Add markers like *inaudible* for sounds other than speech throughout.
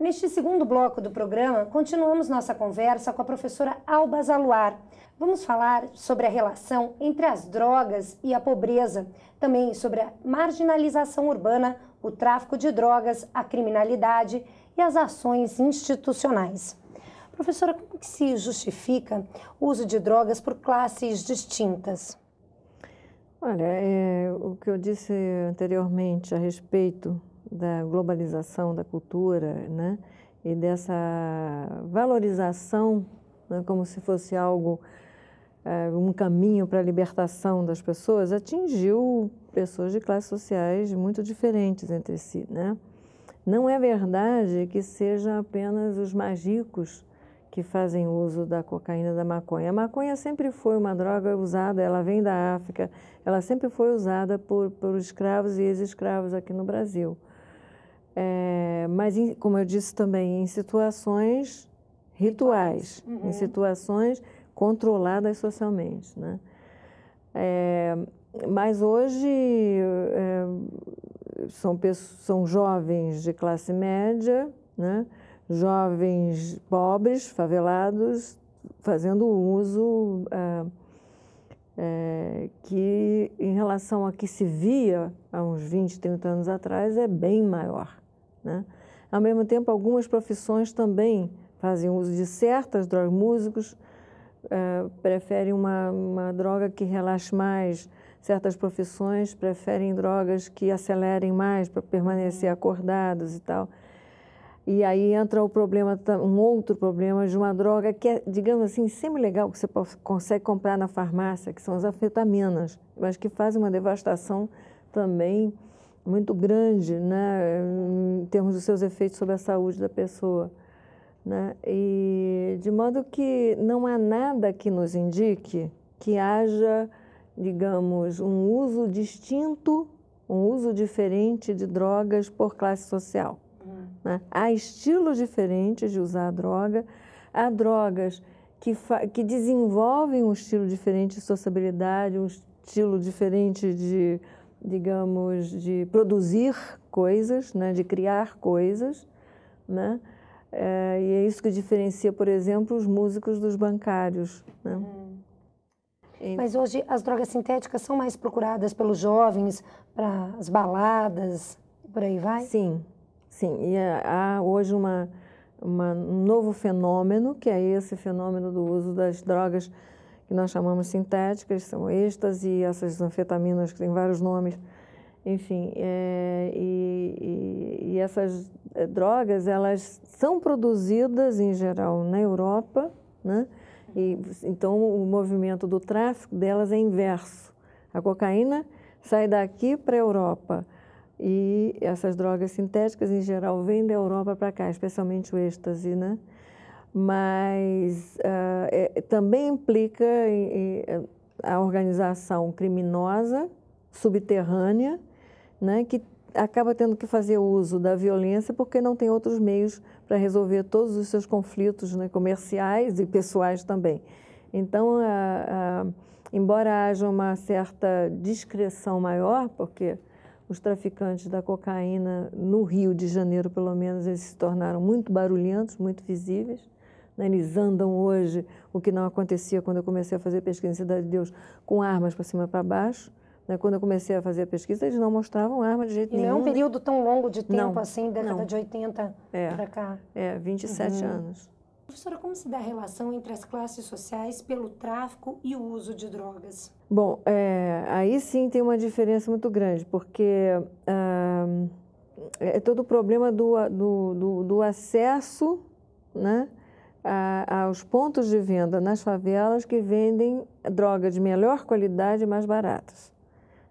Neste segundo bloco do programa, continuamos nossa conversa com a professora Alba Zaluar. Vamos falar sobre a relação entre as drogas e a pobreza, também sobre a marginalização urbana, o tráfico de drogas, a criminalidade e as ações institucionais. Professora, como que se justifica o uso de drogas por classes distintas? Olha, é, o que eu disse anteriormente a respeito da globalização da cultura, né? E dessa valorização, né? como se fosse algo, eh, um caminho para a libertação das pessoas, atingiu pessoas de classes sociais muito diferentes entre si, né? Não é verdade que seja apenas os mais ricos que fazem uso da cocaína da maconha. A maconha sempre foi uma droga usada, ela vem da África, ela sempre foi usada por, por escravos e ex-escravos aqui no Brasil. É, mas, em, como eu disse também, em situações rituais, uhum. em situações controladas socialmente. Né? É, mas hoje é, são, pessoas, são jovens de classe média, né? jovens pobres, favelados, fazendo uso uh, é, que em relação a que se via há uns 20, 30 anos atrás é bem maior. Né? Ao mesmo tempo, algumas profissões também fazem uso de certas drogas. Músicos é, preferem uma, uma droga que relaxe mais, certas profissões preferem drogas que acelerem mais para permanecer uhum. acordados e tal. E aí entra o problema, um outro problema de uma droga que é, digamos assim, sempre legal que você consegue comprar na farmácia, que são as afetaminas, mas que fazem uma devastação também muito grande, né, em termos dos seus efeitos sobre a saúde da pessoa. Né? E de modo que não há nada que nos indique que haja, digamos, um uso distinto, um uso diferente de drogas por classe social. Né? Há estilos diferentes de usar a droga, há drogas que, que desenvolvem um estilo diferente de sociabilidade, um estilo diferente de, digamos, de produzir coisas, né? de criar coisas. Né? É, e é isso que diferencia, por exemplo, os músicos dos bancários. Né? Hum. Então Mas hoje as drogas sintéticas são mais procuradas pelos jovens para as baladas, por aí vai? Sim, Sim, e é, há hoje uma, uma, um novo fenômeno, que é esse fenômeno do uso das drogas que nós chamamos sintéticas, são êxtase, essas anfetaminas que têm vários nomes, enfim, é, e, e, e, essas eh, drogas, elas são produzidas, em geral, na Europa, né? E, então, o movimento do tráfico delas é inverso. A cocaína sai daqui para a Europa, e essas drogas sintéticas, em geral, vêm da Europa para cá, especialmente o êxtase, né? Mas uh, é, também implica em, em, a organização criminosa, subterrânea, né? que acaba tendo que fazer uso da violência porque não tem outros meios para resolver todos os seus conflitos né, comerciais e pessoais também. Então, embora haja uma certa discreção maior, porque os traficantes da cocaína no Rio de Janeiro, pelo menos, eles se tornaram muito barulhentos, muito visíveis. Né? Eles andam hoje, o que não acontecia quando eu comecei a fazer pesquisa em Cidade de Deus, com armas para cima e para baixo. Né? Quando eu comecei a fazer a pesquisa, eles não mostravam arma de jeito e nenhum. E não é um período tão longo de tempo não, assim, década não. de 80 é, para cá. É, 27 uhum. anos. Professora, como se dá a relação entre as classes sociais pelo tráfico e o uso de drogas? Bom, é, aí sim tem uma diferença muito grande, porque ah, é todo o problema do, do, do, do acesso né, a, aos pontos de venda nas favelas que vendem drogas de melhor qualidade e mais baratas.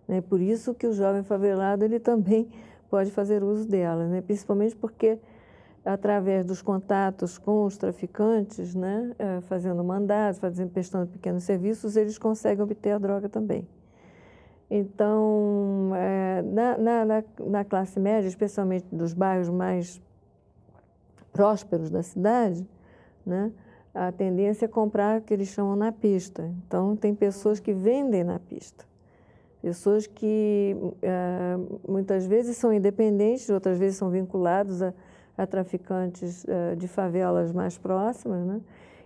É Por isso que o jovem favelado ele também pode fazer uso dela, né? principalmente porque através dos contatos com os traficantes, né, é, fazendo mandados, fazendo prestando pequenos serviços, eles conseguem obter a droga também. Então, é, na, na, na, classe média, especialmente dos bairros mais prósperos da cidade, né, a tendência é comprar o que eles chamam na pista. Então, tem pessoas que vendem na pista. Pessoas que é, muitas vezes são independentes, outras vezes são vinculados a, a traficantes uh, de favelas mais próximas, né?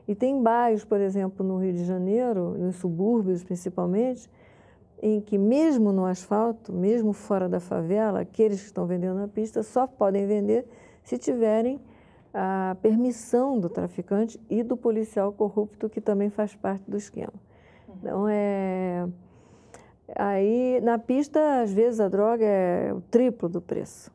E tem bairros, por exemplo, no Rio de Janeiro, nos subúrbios principalmente, em que mesmo no asfalto, mesmo fora da favela, aqueles que estão vendendo na pista só podem vender se tiverem a permissão do traficante e do policial corrupto que também faz parte do esquema. Uhum. Então é aí na pista às vezes a droga é o triplo do preço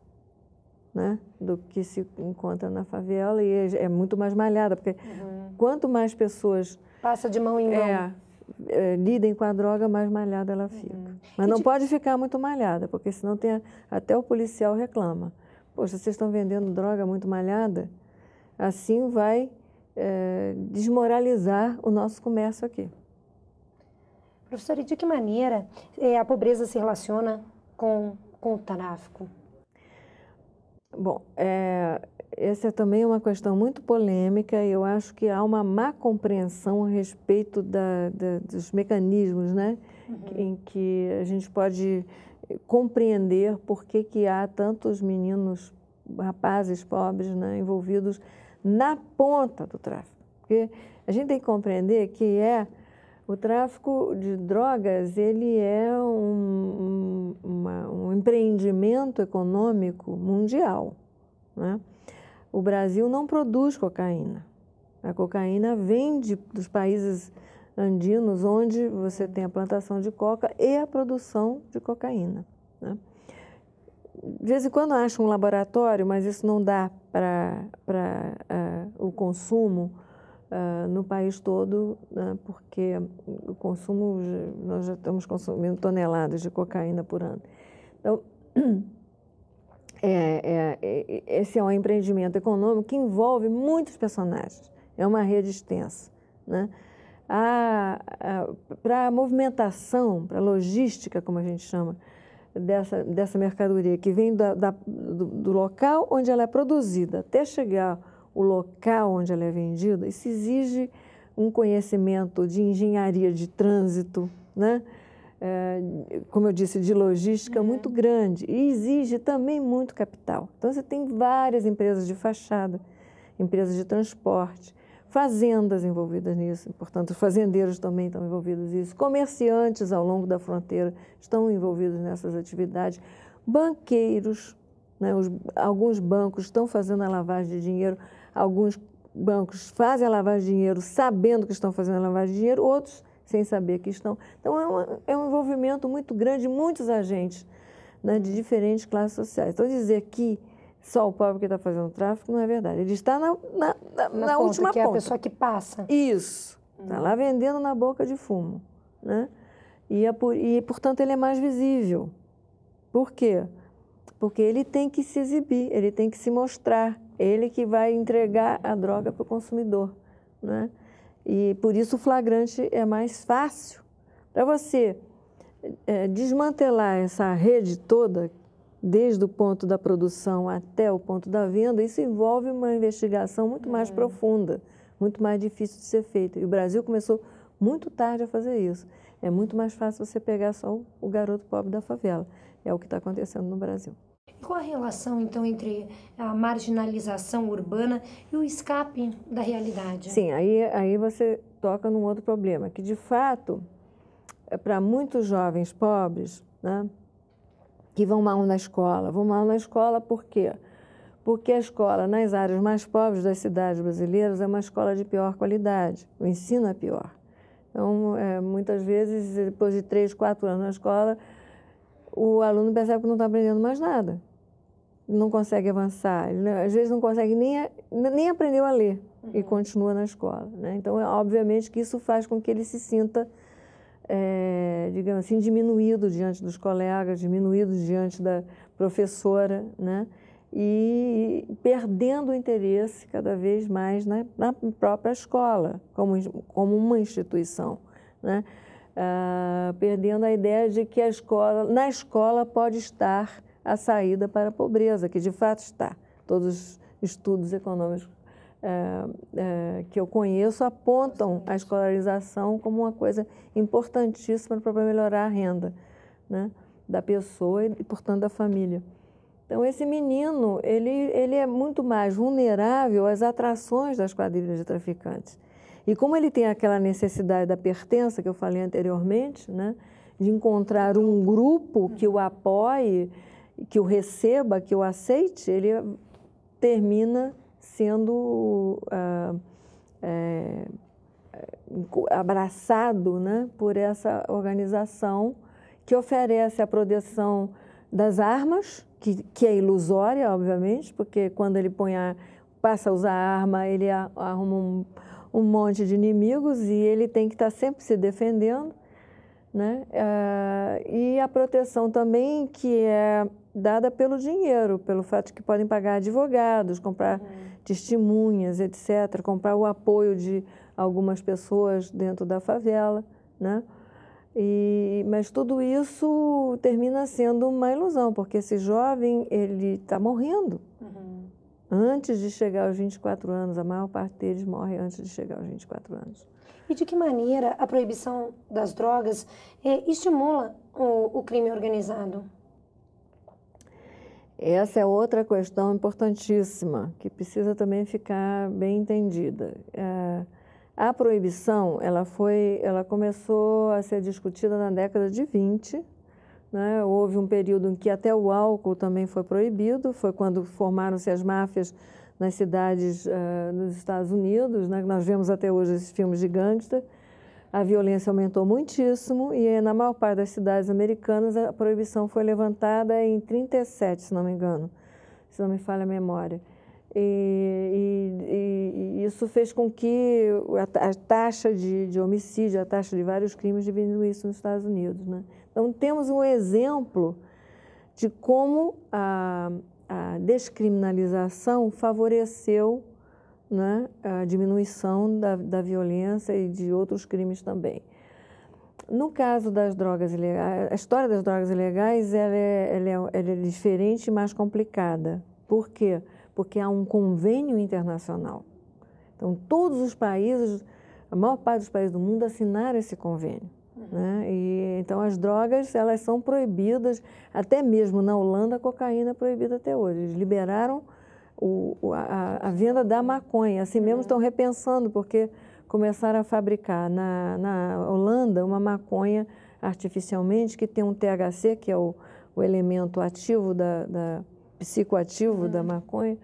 né, do que se encontra na favela e é, é muito mais malhada, porque uhum. quanto mais pessoas... Passa de mão em mão. É, é, lidem com a droga, mais malhada ela uhum. fica. Uhum. Mas e não de... pode ficar muito malhada, porque senão tem a... até o policial reclama. Poxa, vocês estão vendendo droga muito malhada? Assim vai é, desmoralizar o nosso comércio aqui. Professora, e de que maneira é, a pobreza se relaciona com, com o tráfico? Bom, é, essa é também uma questão muito polêmica. Eu acho que há uma má compreensão a respeito da, da, dos mecanismos né, uhum. em que a gente pode compreender por que, que há tantos meninos, rapazes pobres né, envolvidos na ponta do tráfico. Porque a gente tem que compreender que é o tráfico de drogas ele é um, uma, um empreendimento econômico mundial. Né? O Brasil não produz cocaína. A cocaína vem de, dos países andinos, onde você tem a plantação de coca e a produção de cocaína. Né? De vez em quando acha um laboratório, mas isso não dá para uh, eh, o consumo Uh, no país todo, né, porque o consumo, nós já estamos consumindo toneladas de cocaína por ano. Então, *clears throat* é, é, é, esse é um empreendimento econômico que envolve muitos personagens, é uma rede extensa. Né? Para a movimentação, para a logística, como a gente chama, dessa, dessa mercadoria que vem da, da, do, do local onde ela é produzida até chegar o local onde ela é vendida, isso exige um conhecimento de engenharia de trânsito, né? É, como eu disse, de logística uhum. muito grande e exige também muito capital. Então, você tem várias empresas de fachada, empresas de transporte, fazendas envolvidas nisso, portanto, fazendeiros também estão envolvidos nisso, comerciantes ao longo da fronteira estão envolvidos nessas atividades, banqueiros, né, os, alguns bancos estão fazendo a lavagem de dinheiro Alguns bancos fazem a lavagem de dinheiro sabendo que estão fazendo a lavagem de dinheiro, outros sem saber que estão. Então, é, uma, é um envolvimento muito grande de muitos agentes né, de diferentes classes sociais. Então, dizer que só o pobre que está fazendo tráfico não é verdade. Ele está na, na, na, na ponta, última que ponta. é a pessoa que passa. Isso. Está hum. lá vendendo na boca de fumo. Né? E, é por, e, portanto, ele é mais visível. Por quê? Porque ele tem que se exibir, ele tem que se mostrar ele que vai entregar a droga para o consumidor. Né? E por isso o flagrante é mais fácil. Para você é, desmantelar essa rede toda, desde o ponto da produção até o ponto da venda, isso envolve uma investigação muito uhum. mais profunda, muito mais difícil de ser feita. E o Brasil começou muito tarde a fazer isso. É muito mais fácil você pegar só o garoto pobre da favela. É o que está acontecendo no Brasil. Qual a relação, então, entre a marginalização urbana e o escape da realidade? Sim, aí, aí você toca num outro problema, que de fato, é para muitos jovens pobres, né, que vão mal na escola, vão mal na escola por quê? Porque a escola nas áreas mais pobres das cidades brasileiras é uma escola de pior qualidade, o ensino é pior. Então, é, muitas vezes, depois de três, quatro anos na escola, o aluno percebe que não está aprendendo mais nada. Não consegue avançar, ele, às vezes não consegue nem, nem aprendeu a ler uhum. e continua na escola. Né? Então, é, obviamente que isso faz com que ele se sinta, é, digamos assim, diminuído diante dos colegas, diminuído diante da professora, né? e, e perdendo o interesse cada vez mais na, na própria escola, como, como uma instituição. Né? Ah, perdendo a ideia de que a escola, na escola pode estar a saída para a pobreza, que de fato está. Todos os estudos econômicos ah, ah, que eu conheço apontam a escolarização como uma coisa importantíssima para melhorar a renda né, da pessoa e, portanto, da família. Então, esse menino, ele, ele é muito mais vulnerável às atrações das quadrilhas de traficantes. E como ele tem aquela necessidade da pertença que eu falei anteriormente, né? de encontrar um grupo que o apoie, que o receba, que o aceite, ele termina sendo uh, é, abraçado né, por essa organização que oferece a proteção das armas, que, que é ilusória, obviamente, porque quando ele põe a, passa a usar a arma, ele arruma um um monte de inimigos e ele tem que estar sempre se defendendo. Né? Uh, e a proteção também que é dada pelo dinheiro, pelo fato de que podem pagar advogados, comprar uhum. testemunhas, etc., comprar o apoio de algumas pessoas dentro da favela. Né? E, mas tudo isso termina sendo uma ilusão, porque esse jovem ele está morrendo. Uhum antes de chegar aos 24 anos. A maior parte deles morre antes de chegar aos 24 anos. E de que maneira a proibição das drogas é, estimula o, o crime organizado? Essa é outra questão importantíssima que precisa também ficar bem entendida. É, a proibição, ela foi, ela começou a ser discutida na década de 20, né? Houve um período em que até o álcool também foi proibido, foi quando formaram-se as máfias nas cidades uh, nos Estados Unidos, né? nós vemos até hoje esses filmes de gangster. A violência aumentou muitíssimo e na maior parte das cidades americanas a proibição foi levantada em 37, se não me engano, se não me falha a memória. E, e, e isso fez com que a, a taxa de, de, homicídio, a taxa de vários crimes diminuísse nos Estados Unidos, né? Então, temos um exemplo de como a, a descriminalização favoreceu né, a diminuição da, da violência e de outros crimes também. No caso das drogas ilegais, a história das drogas ilegais ela é, ela é, ela é diferente e mais complicada. Por quê? Porque há um convênio internacional. Então, todos os países, a maior parte dos países do mundo assinaram esse convênio. Né? E, então, as drogas elas são proibidas, até mesmo na Holanda a cocaína é proibida até hoje. Eles liberaram o, a, a, venda da maconha, assim mesmo estão repensando, porque começaram a fabricar na, na Holanda uma maconha artificialmente que tem um THC, que é o, o elemento ativo, da, da psicoativo uhum. da maconha,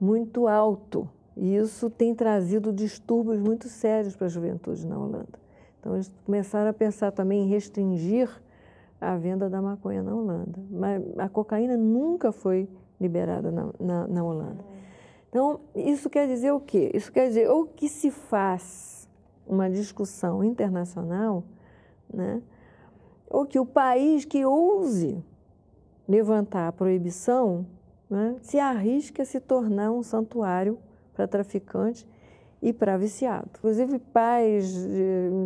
muito alto. E isso tem trazido distúrbios muito sérios para a juventude na Holanda. Então, eles começaram a pensar também em restringir a venda da maconha na Holanda. Mas a cocaína nunca foi liberada na, na, na Holanda. Então, isso quer dizer o quê? Isso quer dizer ou que se faz uma discussão internacional, né? ou que o país que ouse levantar a proibição né, se arrisca a se tornar um santuário para traficantes e para viciado. Inclusive pais,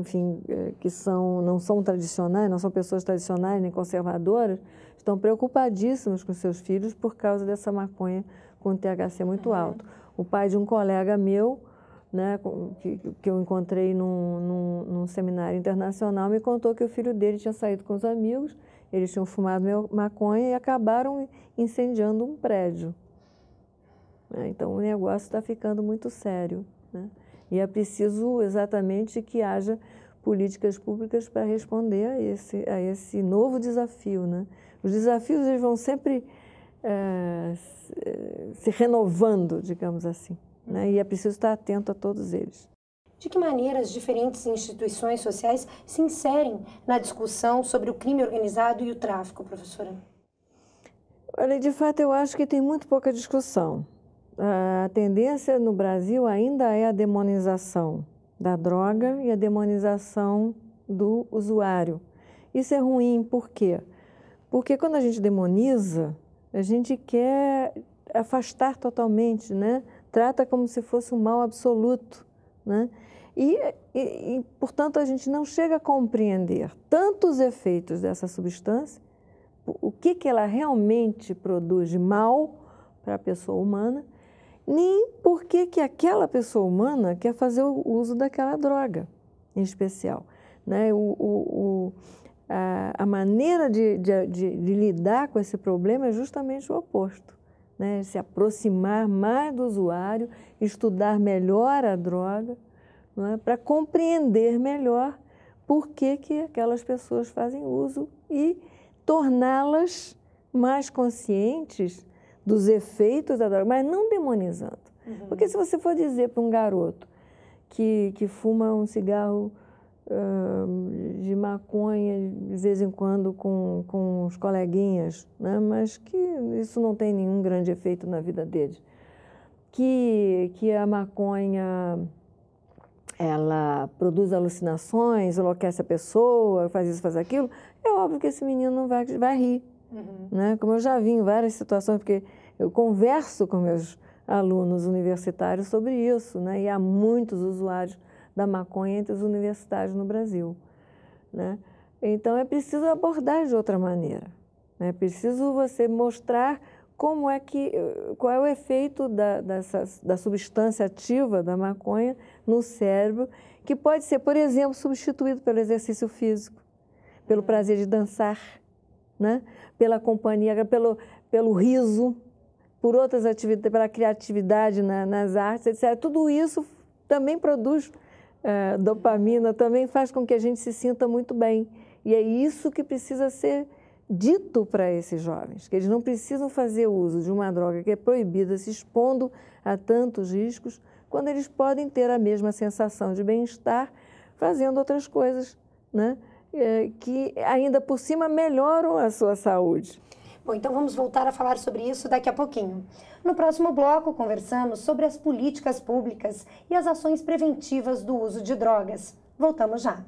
enfim, eh, que são, não são tradicionais, não são pessoas tradicionais nem conservadoras, estão preocupadíssimos com seus filhos por causa dessa maconha com THC muito alto. O pai de um colega meu, né, que, que eu encontrei num, num, num, seminário internacional, me contou que o filho dele tinha saído com os amigos, eles tinham fumado maconha e acabaram incendiando um prédio. É, então o negócio está ficando muito sério. Né? E é preciso exatamente que haja políticas públicas para responder a esse, a esse novo desafio. Né? Os desafios eles vão sempre é, se renovando, digamos assim, né? e é preciso estar atento a todos eles. De que maneira as diferentes instituições sociais se inserem na discussão sobre o crime organizado e o tráfico, professora? Olha, de fato, eu acho que tem muito pouca discussão a tendência no Brasil ainda é a demonização da droga e a demonização do usuário. Isso é ruim, por quê? Porque quando a gente demoniza, a gente quer afastar totalmente, né? Trata como se fosse um mal absoluto, né? E, e, e, portanto, a gente não chega a compreender tantos efeitos dessa substância, o que, que ela realmente produz de mal para a pessoa humana nem por que, que aquela pessoa humana quer fazer o uso daquela droga em especial. Né? O, o, o a, a, maneira de, de, de, de, lidar com esse problema é justamente o oposto. Né? Se aproximar mais do usuário, estudar melhor a droga, né? para compreender melhor por que, que aquelas pessoas fazem uso e torná-las mais conscientes dos efeitos da droga, mas não demonizando. Uhum. Porque se você for dizer para um garoto que, que fuma um cigarro uh, de maconha de vez em quando com, com os coleguinhas, né? mas que isso não tem nenhum grande efeito na vida dele, que, que a maconha ela produz alucinações, enlouquece a pessoa, faz isso, faz aquilo, é óbvio que esse menino não vai, vai rir. Uhum. Né? Como eu já vi em várias situações, porque eu converso com meus alunos universitários sobre isso, né? E há muitos usuários da maconha entre os universitários no Brasil, né? Então é preciso abordar de outra maneira, né? É preciso você mostrar como é que qual é o efeito da, dessa, da substância ativa da maconha no cérebro, que pode ser, por exemplo, substituído pelo exercício físico, pelo hum. prazer de dançar, né? Pela companhia, pelo pelo riso, por outras atividades, para a criatividade na, nas artes, etc. Tudo isso também produz eh, dopamina, também faz com que a gente se sinta muito bem. E é isso que precisa ser dito para esses jovens, que eles não precisam fazer uso de uma droga que é proibida, se expondo a tantos riscos, quando eles podem ter a mesma sensação de bem-estar fazendo outras coisas, né? É, que ainda por cima melhoram a sua saúde. Bom, então vamos voltar a falar sobre isso daqui a pouquinho. No próximo bloco, conversamos sobre as políticas públicas e as ações preventivas do uso de drogas. Voltamos já.